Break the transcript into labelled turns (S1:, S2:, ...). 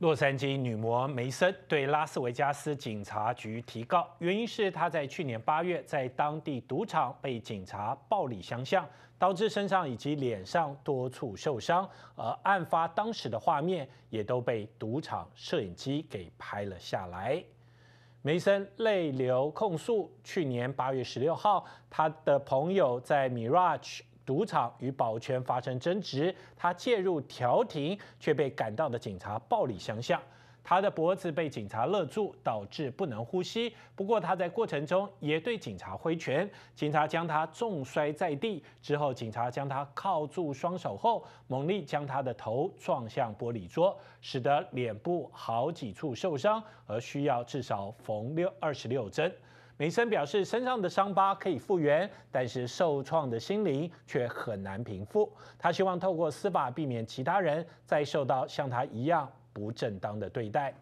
S1: 洛杉矶女模梅森对拉斯维加斯警察局提告，原因是她在去年八月在当地赌场被警察暴力相向，导致身上以及脸上多处受伤，而案发当时的画面也都被赌场摄影机给拍了下来。梅森泪流控诉：去年八月十六号，他的朋友在 Mirage。赌场与保全发生争执，他介入调停，却被赶到的警察暴力相向，他的脖子被警察勒住，导致不能呼吸。不过他在过程中也对警察挥拳，警察将他重摔在地。之后警察将他铐住双手后，猛力将他的头撞向玻璃桌，使得脸部好几处受伤，而需要至少缝六二十六针。梅森表示，身上的伤疤可以复原，但是受创的心灵却很难平复。他希望透过司法，避免其他人再受到像他一样不正当的对待。